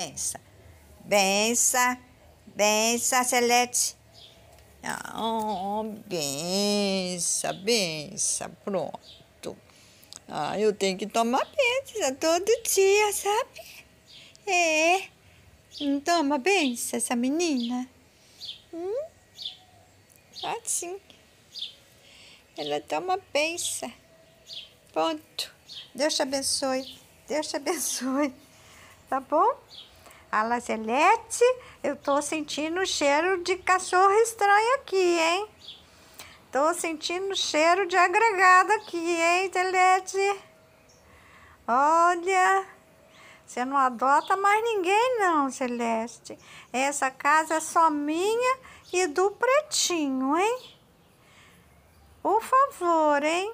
Bença, bença, bença, Celeste. Oh, ah, bença, bença, pronto. Ah, eu tenho que tomar bença todo dia, sabe? É, não toma bença essa menina? Hum? Assim. Ela toma bença. Pronto. Deus te abençoe. Deus te abençoe. Tá bom? A Lazelete, eu tô sentindo cheiro de cachorro estranho aqui, hein? Tô sentindo cheiro de agregado aqui, hein, Telete? Olha, você não adota mais ninguém não, Celeste. Essa casa é só minha e do Pretinho, hein? Por favor, hein?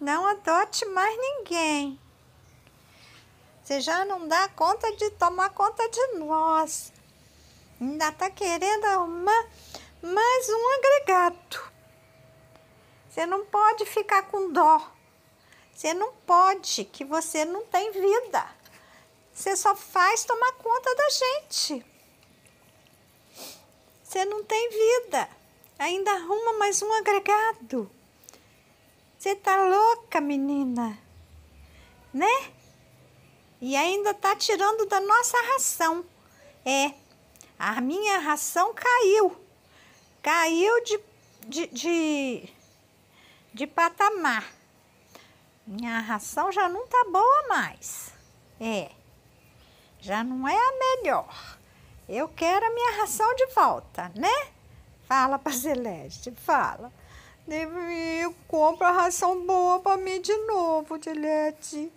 Não adote mais ninguém. Você já não dá conta de tomar conta de nós. Ainda está querendo arrumar mais um agregado. Você não pode ficar com dó. Você não pode, que você não tem vida. Você só faz tomar conta da gente. Você não tem vida. Ainda arruma mais um agregado. Você tá louca, menina? Né? E ainda tá tirando da nossa ração. É, a minha ração caiu. Caiu de, de, de, de patamar. Minha ração já não tá boa mais. É, já não é a melhor. Eu quero a minha ração de volta, né? Fala pra Celeste, fala. Devo compro a ração boa para mim de novo, Celeste.